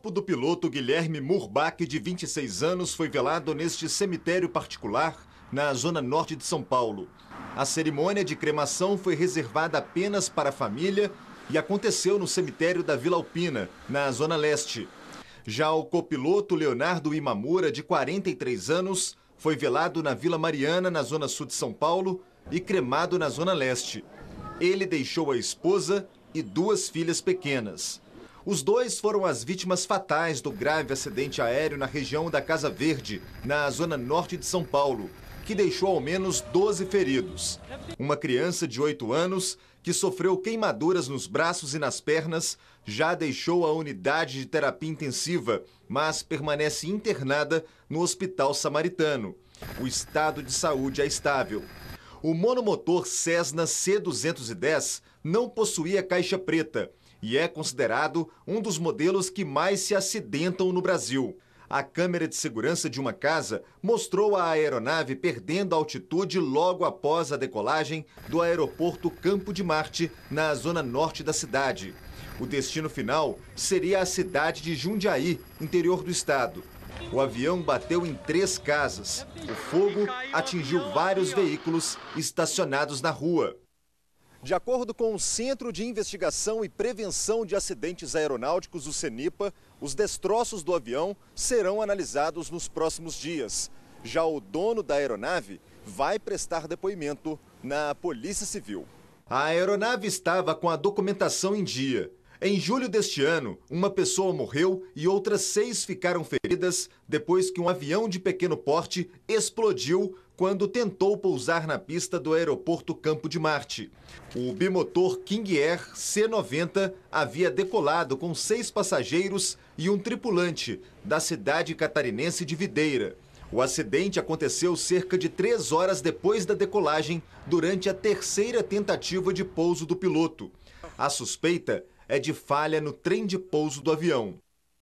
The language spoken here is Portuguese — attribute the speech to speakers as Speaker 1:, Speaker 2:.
Speaker 1: corpo do piloto Guilherme Murbach, de 26 anos, foi velado neste cemitério particular, na zona norte de São Paulo. A cerimônia de cremação foi reservada apenas para a família e aconteceu no cemitério da Vila Alpina, na zona leste. Já o copiloto Leonardo Imamura, de 43 anos, foi velado na Vila Mariana, na zona sul de São Paulo, e cremado na zona leste. Ele deixou a esposa e duas filhas pequenas. Os dois foram as vítimas fatais do grave acidente aéreo na região da Casa Verde, na zona norte de São Paulo, que deixou ao menos 12 feridos. Uma criança de 8 anos, que sofreu queimaduras nos braços e nas pernas, já deixou a unidade de terapia intensiva, mas permanece internada no Hospital Samaritano. O estado de saúde é estável. O monomotor Cessna C210 não possuía caixa preta e é considerado um dos modelos que mais se acidentam no Brasil. A câmera de segurança de uma casa mostrou a aeronave perdendo altitude logo após a decolagem do aeroporto Campo de Marte, na zona norte da cidade. O destino final seria a cidade de Jundiaí, interior do estado. O avião bateu em três casas. O fogo atingiu vários veículos estacionados na rua. De acordo com o Centro de Investigação e Prevenção de Acidentes Aeronáuticos, o CENIPA, os destroços do avião serão analisados nos próximos dias. Já o dono da aeronave vai prestar depoimento na Polícia Civil. A aeronave estava com a documentação em dia. Em julho deste ano, uma pessoa morreu e outras seis ficaram feridas depois que um avião de pequeno porte explodiu quando tentou pousar na pista do aeroporto Campo de Marte. O bimotor King Air C-90 havia decolado com seis passageiros e um tripulante da cidade catarinense de Videira. O acidente aconteceu cerca de três horas depois da decolagem, durante a terceira tentativa de pouso do piloto. A suspeita é de falha no trem de pouso do avião.